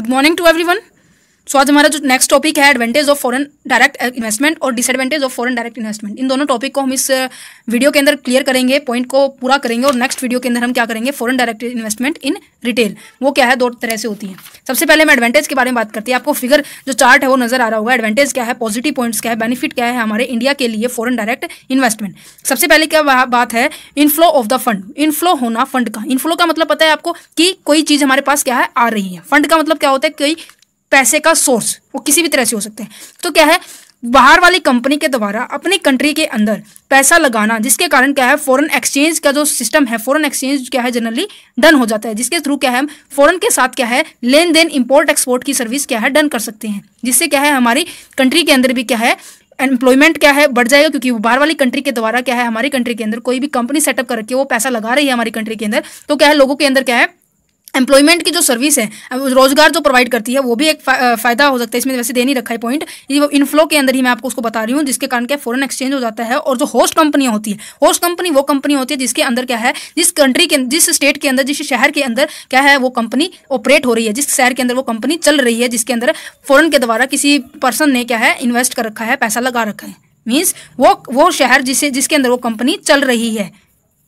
Good morning to everyone. सो आज हमारा जो नेक्स्ट टॉपिक है advantage of foreign direct investment और disadvantage of foreign direct investment इन दोनों टॉपिक को हम इस वीडियो uh, के अंदर क्लियर करेंगे पॉइंट को पूरा करेंगे और नेक्स्ट वीडियो के अंदर हम क्या करेंगे foreign direct investment in retail वो क्या है दो तरह से होती है सबसे पहले हम एडवांटेज के बारे में बात करती है आपको फिगर जो चार्ट है वो नजर आ रहा होगा एडवांटेज क्या है पॉजिटिव पॉइंट्स क्या है बेनिफिट क्या है हमारे इंडिया के लिए फॉरन डायरेक्ट इन्वेस्टमेंट सबसे पहले क्या बात है inflow of the fund inflow होना फंड का इनफ्लो का मतलब पता है आपको कि कोई चीज़ हमारे पास क्या है आ रही है फंड का मतलब क्या होता है कोई पैसे का सोर्स वो किसी भी तरह से हो सकते हैं तो क्या है बाहर वाली कंपनी के द्वारा अपनी कंट्री के अंदर पैसा लगाना जिसके कारण क्या है फॉरेन एक्सचेंज का जो सिस्टम है फॉरेन एक्सचेंज क्या है जनरली डन हो जाता है जिसके थ्रू क्या है हम फॉरेन के साथ क्या है लेन देन इम्पोर्ट एक्सपोर्ट की सर्विस क्या है डन कर सकते हैं जिससे क्या है हमारी कंट्री के अंदर भी क्या है एम्प्लॉयमेंट क्या है बढ़ जाएगा क्योंकि बाहर वाली कंट्री के द्वारा क्या है हमारी कंट्री के अंदर कोई भी कंपनी सेटअप करके वो पैसा लगा रही है हमारी कंट्री के अंदर तो क्या है लोगों के अंदर क्या है एम्प्लॉयमेंट की जो सर्विस है रोजगार जो प्रोवाइड करती है वो भी एक फायदा हो सकता है इसमें वैसे दे नहीं रखा है पॉइंट ये इनफ्लो के अंदर ही मैं आपको उसको बता रही हूँ जिसके कारण क्या फॉरन एक्सचेंज हो जाता है और जो होस्ट कंपनियाँ होती है होस्ट कंपनी वो कंपनी होती है जिसके अंदर क्या है जिस कंट्री के जिस स्टेट के अंदर जिस शहर के अंदर क्या है वो कंपनी ऑपरेट हो रही है जिस शहर के अंदर वो कंपनी चल रही है जिसके अंदर फॉरन के द्वारा किसी पर्सन ने क्या है इन्वेस्ट कर रखा है पैसा लगा रखा है मीन्स वो वो शहर जिसे जिसके अंदर वो कंपनी चल रही है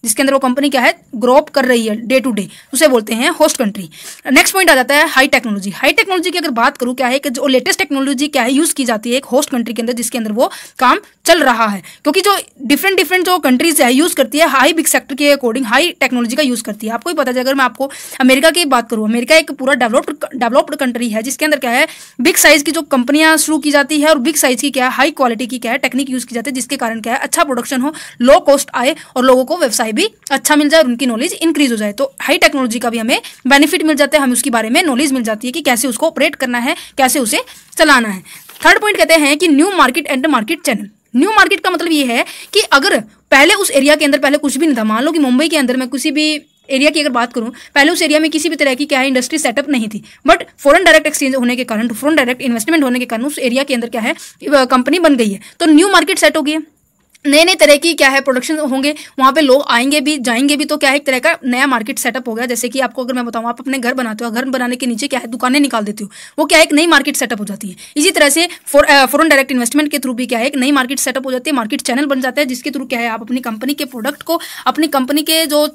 जिसके अंदर वो कंपनी क्या है ग्रोप कर रही है डे टू डे उसे बोलते हैं होस्ट कंट्री नेक्स्ट पॉइंट आ जाता है हाई टेक्नोलॉजी हाई टेक्नोलॉजी की अगर बात करूँ क्या है कि जो लेटेस्ट टेक्नोलॉजी क्या है यूज़ की जाती है एक होस्ट कंट्री के अंदर जिसके अंदर वो काम चल रहा है क्योंकि जो डिफरेंट डिफरेंट जो कंट्रीज है यूज़ करती है हाई बिग सेक्टर के अकॉर्डिंग हाई टेक्नोलॉजी का यूज़ करती है आपको ही पता चाहिए अगर मैं आपको अमेरिका की बात करूँ अमेरिका एक पूरा डेवलप्ड डेवलप्ड कंट्री है जिसके अंदर क्या है बिग साइज़ की जो कंपनियां शुरू की जाती है और बिग साइज़ की क्या है हाई क्वालिटी की क्या है टेक्निक यूज़ की जाती है जिसके कारण क्या है अच्छा प्रोडक्शन हो लो कॉस्ट आए और लोगों को व्यवसाय रिप्लाई भी अच्छा मिल जाए और उनकी नॉलेज इंक्रीज हो जाए तो हाई टेक्नोलॉजी का भी हमें बेनिफिट मिल जाता है हमें उसके बारे में नॉलेज मिल जाती है कि कैसे उसको ऑपरेट करना है कैसे उसे चलाना है थर्ड पॉइंट कहते हैं कि new market and market channel new market का मतलब ये है कि अगर पहले उस एरिया के अंदर पहले कुछ भी नहीं था मान लो कि मुंबई के अंदर मैं किसी भी एरिया की अगर बात करूं पहले उस एरिया में किसी भी तरह की क्या है इंडस्ट्री सेटअप नहीं थी बट फॉरेन डायरेक्ट एक्सचेंज होने के कारण फॉरेन डायरेक्ट इन्वेस्टमेंट होने के कारण उस एरिया के अंदर क्या है कंपनी बन गई है तो न्यू मार्केट सेट हो गई है नए नए तरह की क्या है प्रोडक्शन होंगे वहाँ पे लोग आएंगे भी जाएंगे भी तो क्या है एक तरह का नया मार्केट सेटअप हो गया जैसे कि आपको अगर मैं बताऊँ आप अपने घर बनाते हो घर बनाने के नीचे क्या है दुकानें निकाल देती हो वो क्या है एक नई मार्केट सेटअप हो जाती है इसी तरह से फॉरन डायरेक्ट इन्वेस्टमेंट के थ्रू भी क्या है एक नई मार्केट सेटअप हो जाती है मार्केट चैनल बन जाता है जिसके थ्रू क्या है आप अपनी कंपनी के प्रोडक्ट को अपनी कंपनी के जो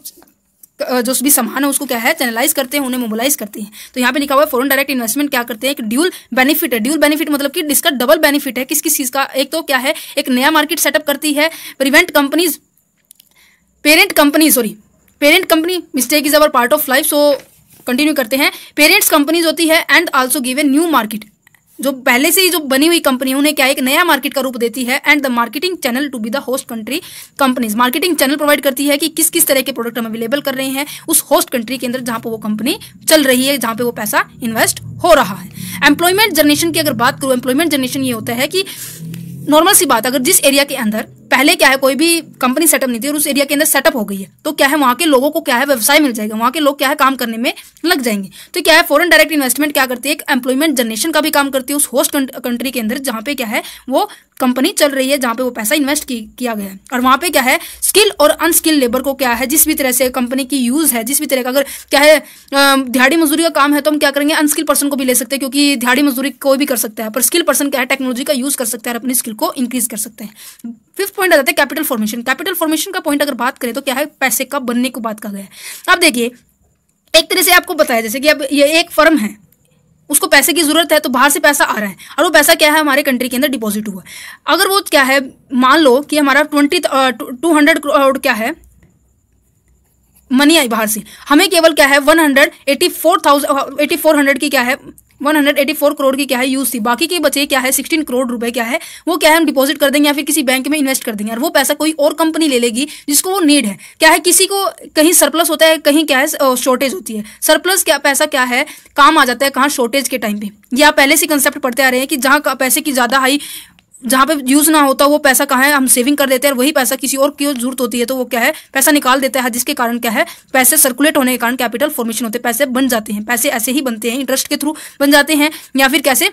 जो भी सामान है उसको क्या है चैनलाइज करते हैं उन्हें मोबालाइज करते हैं तो यहाँ पे लिखा हुआ है फॉरन डायरेक्ट इन्वेस्टमेंट क्या करते हैं एक ड्यूल बेनिफिट है ड्यूल बेनिफिट मतलब कि इसका डबल बेनिफिट है किस किस चीज़ का एक तो क्या है एक नया मार्केट सेटअप करती है prevent companies parent company sorry parent company mistake is our part of life so continue करते हैं पेरेंट्स कंपनीज होती है and also give a new market जो पहले से ही जो बनी हुई कंपनी उन्हें क्या एक नया मार्केट का रूप देती है and the marketing channel to be the host country companies marketing channel provide करती है कि किस किस तरह के प्रोडक्ट हम अवेलेबल कर रहे हैं उस होस्ट कंट्री के अंदर जहां पर वो कंपनी चल रही है जहां पे वो पैसा इन्वेस्ट हो रहा है एम्प्लॉयमेंट जनरेशन की अगर बात करूँ एम्प्लॉयमेंट जनरेशन ये होता है कि नॉर्मल सी बात अगर जिस एरिया के अंदर पहले क्या है कोई भी कंपनी सेटअप नहीं थी और उस एरिया के अंदर सेटअप हो गई है तो क्या है वहां के लोगों को क्या है व्यवसाय मिल जाएगा वहां के लोग क्या है काम करने में लग जाएंगे तो क्या है फॉरन डायरेक्ट इन्वेस्टमेंट क्या करती है एक एम्प्लॉयमेंट जनरेशन का भी काम करती है उस होस्ट कंट्री के अंदर जहां पे क्या है वो कंपनी चल रही है जहां पे वो पैसा इन्वेस्ट किया गया है और वहां पे क्या है स्किल और अनस्किल लेबर को क्या है जिस भी तरह से कंपनी की यूज़ है जिस भी तरह का अगर क्या है दिहाड़ी मजदूरी का काम है तो हम क्या करेंगे अनस्किल पर्सन को भी ले सकते हैं क्योंकि दिहाड़ी मजदूरी कोई भी कर सकता है पर स्किल पर्सन क्या है टेक्नोलॉजी का यूज़ कर सकता है और अपनी स्किल को इंक्रीज कर सकते हैं फिफ्थ पॉइंट पॉइंट आ जाते हैं कैपिटल फॉर्मेशन कैपिटल फॉर्मेशन का पॉइंट अगर बात करें तो क्या है पैसे का बनने को बात कहा गया है अब देखिए एक तरह से आपको बताया जैसे कि अब ये एक फर्म है उसको पैसे की ज़रूरत है तो बाहर से पैसा आ रहा है और वो पैसा क्या है हमारे कंट्री के अंदर डिपॉजिट हुआ अगर वो क्या है मान लो कि हमारा ट्वेंटी टू हंड्रेड करोड़ क्या है मनी आई बाहर से हमें केवल क्या है one hundred eighty four thousand eighty four hundred की क्या है 184 करोड़ की क्या है यूज थी बाकी के बचे क्या है 16 करोड़ रुपए क्या है वो क्या है हम डिपॉजिट कर देंगे या फिर किसी बैंक में इन्वेस्ट कर देंगे और वो पैसा कोई और कंपनी ले लेगी जिसको वो नीड है क्या है किसी को कहीं सरप्लस होता है कहीं क्या है शॉर्टेज होती है सरप्लस क्या पैसा क्या है काम आ जाता है कहाँ शॉर्टेज के टाइम पे या पहले से कंसेप्ट पढ़ते आ रहे हैं कि जहाँ पैसे की ज़्यादा हाई जहाँ पे यूज ना होता वो पैसा कहाँ है हम सेविंग कर देते हैं वही पैसा किसी और की जरूरत होती है तो वो क्या है पैसा निकाल देता है जिसके कारण क्या है पैसे सर्कुलेट होने के कारण कैपिटल फॉर्मेशन होते हैं पैसे बन जाते हैं पैसे ऐसे ही बनते हैं इंटरेस्ट के थ्रू बन जाते हैं या फिर कैसे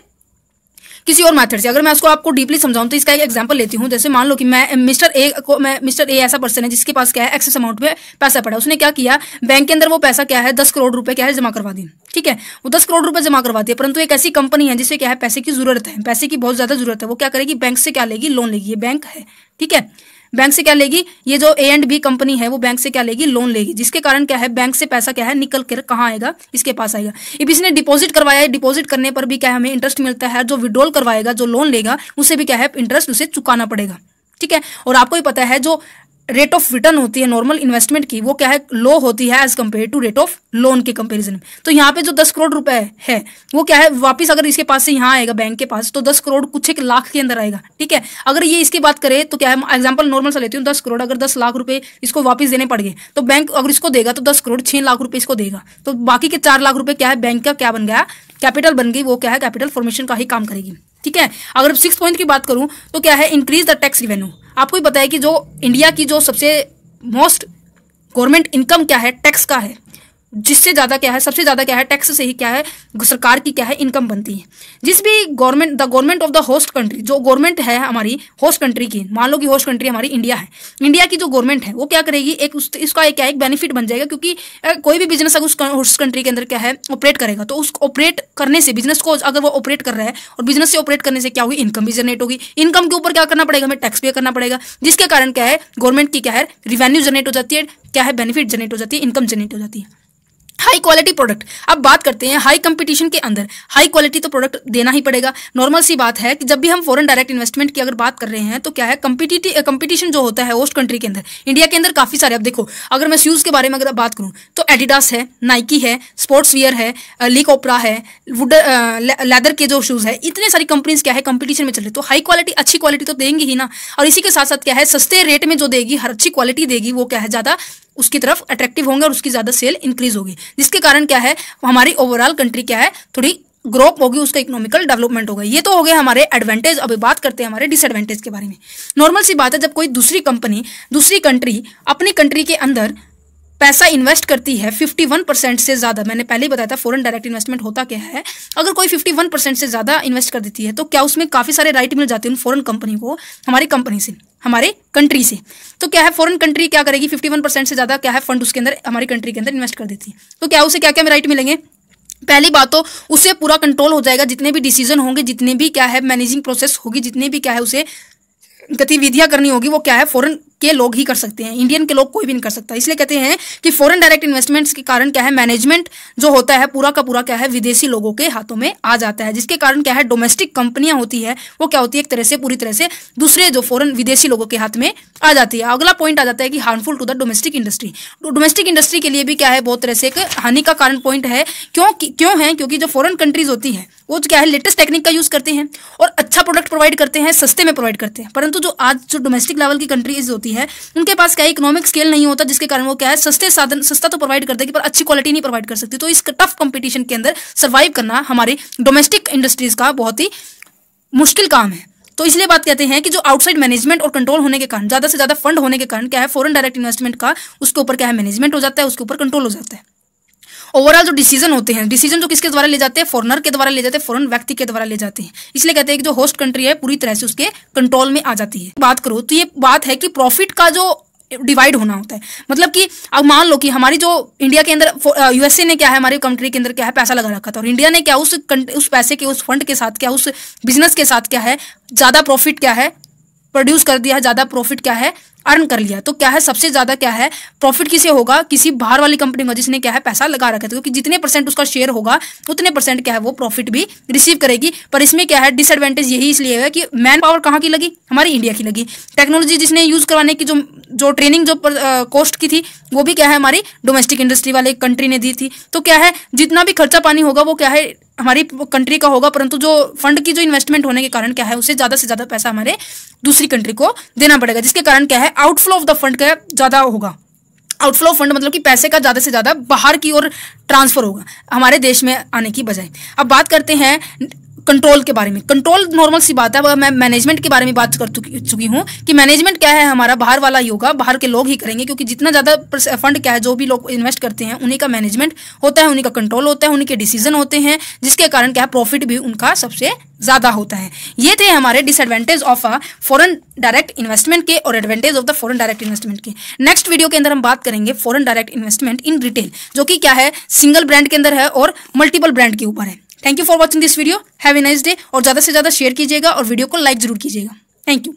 किसी और मैथड से अगर मैं उसको आपको डीपली समझाऊं तो इसका एक एग्जाम्पल लेती हूँ जैसे मान लो कि मैं मिस्टर ए को मैं मिस्टर ए ऐसा पर्सन है जिसके पास क्या है एक्सेस अमाउंट में पैसा पड़ा उसने क्या किया बैंक के अंदर वो पैसा क्या है दस करोड़ रुपए क्या है जमा करवा दी ठीक है वो दस करोड़ रुपए जमा करवा दिया परंतु एक ऐसी कंपनी है जिसे क्या है पैसे की जरूरत है पैसे की बहुत ज्यादा जरूरत है वो क्या करेगी बैंक से क्या लेगी लोन लेगी ये बैंक है ठीक है बैंक से क्या लेगी ये जो ए एंड बी कंपनी है वो बैंक से क्या लेगी लोन लेगी जिसके कारण क्या है बैंक से पैसा क्या है निकल कर कहाँ आएगा इसके पास आएगा इफ इसने डिपॉजिट करवाया है डिपॉजिट करने पर भी क्या हमें इंटरेस्ट मिलता है जो विड्रॉल करवाएगा जो लोन लेगा उसे भी क्या है इंटरेस्ट उसे चुकाना पड़ेगा ठीक है और आपको भी पता है जो रेट ऑफ रिटर्न होती है नॉर्मल इन्वेस्टमेंट की वो क्या है लो होती है as compare to rate of loan के कंपेरिजन में तो यहाँ पे जो दस करोड़ रुपए है वो क्या है वापस अगर इसके पास से यहाँ आएगा बैंक के पास तो दस करोड़ कुछ एक लाख के अंदर आएगा ठीक है अगर ये इसकी बात करें तो क्या है एग्जाम्पल नॉर्मल से लेती हूँ दस करोड़ अगर दस लाख रुपए इसको वापस देने पड़ गए तो बैंक अगर इसको देगा तो दस करोड़ छह लाख रुपए इसको देगा तो बाकी के चार लाख रुपए क्या है बैंक का क्या बन गया कैपिटल बन गई वो क्या है कैपिटल फॉर्मेशन का ही काम करेगी ठीक है अगर सिक्स पॉइंट की बात करूँ तो क्या है इंक्रीज द टैक्स रिवेन्यू आपको ही बताया कि जो इंडिया की जो सबसे मोस्ट गवर्नमेंट इनकम क्या है टैक्स का है जिससे ज़्यादा क्या है सबसे ज़्यादा क्या है टैक्स से ही क्या है सरकार की क्या है इनकम बनती है जिस भी government the government of the host country जो गवर्नमेंट है हमारी होस्ट कंट्री की मान लो कि होस्ट कंट्री हमारी इंडिया है इंडिया की जो गवर्नमेंट है वो क्या करेगी एक उस, इसका क्या एक बेनिफिट बन जाएगा क्योंकि कोई भी बिजनेस अगर उस होस्ट कंट्री के अंदर क्या है ऑपरेट करेगा तो उस ऑपरेट करने से बिजनेस को अगर वो ऑपरेट कर रहा है और बिजनेस से ऑपरेट करने से क्या होगी इनकम भी जनरेट होगी इनकम के ऊपर क्या करना पड़ेगा हमें टैक्स पे करना पड़ेगा जिसके कारण क्या है गवर्नमेंट की क्या है रिवेन्यू जनरेट हो जाती है क्या है बेनिफिट जनरेट हो जाती है इनकम जनरेट हो जाती है हाई क्वालिटी प्रोडक्ट अब बात करते हैं हाई कंपटीशन के अंदर हाई क्वालिटी तो प्रोडक्ट देना ही पड़ेगा नॉर्मल सी बात है कि जब भी हम फॉरन डायरेक्ट इन्वेस्टमेंट की अगर बात कर रहे हैं तो क्या है कंपटीशन जो होता है होस्ट कंट्री के अंदर इंडिया के अंदर काफी सारे अब देखो अगर मैं शूज के बारे में अगर बात करूं तो एडिडास है नाइकी है स्पोर्ट्स वियर है लीक ओपरा है वुड लेदर के जो शूज है इतने सारी कंपनीज क्या है कंपटीशन में चल रहे तो हाई क्वालिटी अच्छी क्वालिटी तो देंगी ही ना और इसी के साथ साथ क्या है सस्ते रेट में जो देगी हर अच्छी क्वालिटी देगी वो क्या है ज्यादा उसकी तरफ अट्रैक्टिव होंगे और उसकी ज़्यादा सेल इंक्रीज होगी जिसके कारण क्या है हमारी ओवरऑल कंट्री क्या है थोड़ी ग्रोप होगी उसका इकोनॉमिकल डेवलपमेंट होगा ये तो हो गए हमारे एडवांटेज अभी बात करते हैं हमारे डिसएडवांटेज के बारे में नॉर्मल सी बात है जब कोई दूसरी कंपनी दूसरी कंट्री अपनी कंट्री के अंदर पैसा इन्वेस्ट करती है 51 परसेंट से ज़्यादा मैंने पहले ही बताया था फॉरेन डायरेक्ट इन्वेस्टमेंट होता क्या है अगर कोई 51 परसेंट से ज़्यादा इन्वेस्ट कर देती है तो क्या उसमें काफ़ी सारे राइट मिल जाते हैं उन फॉरेन कंपनी को हमारी कंपनी से हमारे कंट्री से तो क्या है फॉरेन कंट्री क्या करेगी फिफ्टी परसेंट से ज़्यादा क्या है फंड उसके अंदर हमारी कंट्री के अंदर इन्वेस्ट कर देती है तो क्या उसे क्या क्या राइट मिलेंगे पहली बात तो उसे पूरा कंट्रोल हो जाएगा जितने भी डिसीजन होंगे जितने भी क्या है मैनेजिंग प्रोसेस होगी जितने भी क्या है उसे गतिविधियां करनी होगी वो क्या है फॉरन के लोग ही कर सकते हैं इंडियन के लोग कोई भी नहीं कर सकता इसलिए कहते हैं कि फॉरेन डायरेक्ट इन्वेस्टमेंट्स के कारण क्या है मैनेजमेंट जो होता है पूरा का पूरा क्या है विदेशी लोगों के हाथों में आ जाता है जिसके कारण क्या है डोमेस्टिक कंपनियां होती है वो क्या होती है एक तरह से पूरी तरह से दूसरे जो फॉरन विदेशी लोगों के हाथ में आ जाती है अगला पॉइंट आ जाता है कि harmful to the domestic industry domestic industry के लिए भी क्या है बहुत तरह से एक हानि का कारण पॉइंट है क्यों क्यों है क्योंकि जो फॉरन कंट्रीज होती है वो क्या है लेटेस्ट टेक्निक का यूज करते हैं और अच्छा प्रोडक्ट प्रोवाइड करते हैं सस्ते में प्रोवाइड करते हैं परंतु जो आज जो डोमेस्टिक लेवल की कंट्रीज होती है होती है उनके पास क्या इकोनॉमिक स्केल नहीं होता जिसके कारण वो क्या है सस्ते साधन सस्ता तो प्रोवाइड करते पर अच्छी क्वालिटी नहीं प्रोवाइड कर सकती तो इस टफ कॉम्पिटिशन के अंदर सर्वाइव करना हमारी डोमेस्टिक इंडस्ट्रीज का बहुत ही मुश्किल काम है तो इसलिए बात कहते हैं कि जो आउटसाइड मैनेजमेंट और कंट्रोल होने के कारण ज्यादा से ज्यादा फंड होने के कारण क्या है फॉरेन डायरेक्ट इन्वेस्टमेंट का उसके ऊपर क्या है मैनेजमेंट हो जाता है उसके ऊपर कंट्रोल हो जाता है ओवरऑल जो डिसीजन होते हैं डिसीजन जो किसके द्वारा ले जाते हैं फॉरनर के द्वारा ले जाते हैं फॉरन व्यक्ति के द्वारा ले जाते हैं इसलिए कहते हैं कि जो होस्ट कंट्री है पूरी तरह से उसके कंट्रोल में आ जाती है बात करो तो ये बात है कि प्रॉफिट का जो डिवाइड होना होता है मतलब कि अब मान लो कि हमारी जो इंडिया के अंदर यूएसए uh, ने क्या है हमारी कंट्री के अंदर क्या है पैसा लगा रखा था और इंडिया ने क्या उस उस पैसे के उस फंड के साथ क्या उस बिजनेस के साथ क्या है ज़्यादा प्रॉफिट क्या है प्रोड्यूस कर दिया ज़्यादा प्रॉफिट क्या है अर्न कर लिया तो क्या है सबसे ज़्यादा क्या है प्रॉफिट किसे होगा किसी बाहर वाली कंपनी में जिसने क्या है पैसा लगा रखा था क्योंकि जितने परसेंट उसका शेयर होगा उतने परसेंट क्या है वो प्रॉफिट भी रिसीव करेगी पर इसमें क्या है डिसएडवांटेज यही इसलिए है कि मैन पावर कहाँ की लगी हमारी इंडिया की लगी टेक्नोलॉजी जिसने यूज़ करवाने की जो जो ट्रेनिंग जो कॉस्ट की थी वो भी क्या है हमारी डोमेस्टिक इंडस्ट्री वाले कंट्री ने दी थी तो क्या है जितना भी खर्चा पानी होगा वो क्या है हमारी कंट्री का होगा परंतु जो फंड की जो इन्वेस्टमेंट होने के कारण क्या है उसे ज़्यादा से ज़्यादा पैसा हमारे दूसरी कंट्री को देना पड़ेगा जिसके कारण क्या है आउटफ्लो ऑफ द फंड का ज़्यादा होगा आउटफ्लो फंड मतलब कि पैसे का ज़्यादा से ज़्यादा बाहर की ओर ट्रांसफ़र होगा हमारे देश में आने की बजाय अब बात करते हैं कंट्रोल के बारे में कंट्रोल नॉर्मल सी बात है अगर मैं मैनेजमेंट के बारे में बात कर चुकी हूँ कि मैनेजमेंट क्या है हमारा बाहर वाला ही होगा बाहर के लोग ही करेंगे क्योंकि जितना ज़्यादा फंड क्या है जो भी लोग इन्वेस्ट करते हैं उन्हीं का मैनेजमेंट होता है उन्हीं का कंट्रोल होता है उन्हीं के डिसीजन होते हैं जिसके कारण क्या है प्रॉफिट भी उनका सबसे ज़्यादा होता है ये थे हमारे disadvantage of a foreign direct investment के और advantage of the foreign direct investment के नेक्स्ट वीडियो के अंदर हम बात करेंगे foreign direct investment in retail जो कि क्या है सिंगल ब्रांड के अंदर है और मल्टीपल ब्रांड के ऊपर है thank you for watching this video have a nice day और ज़्यादा से ज़्यादा शेयर कीजिएगा और वीडियो को लाइक जरूर कीजिएगा थैंक यू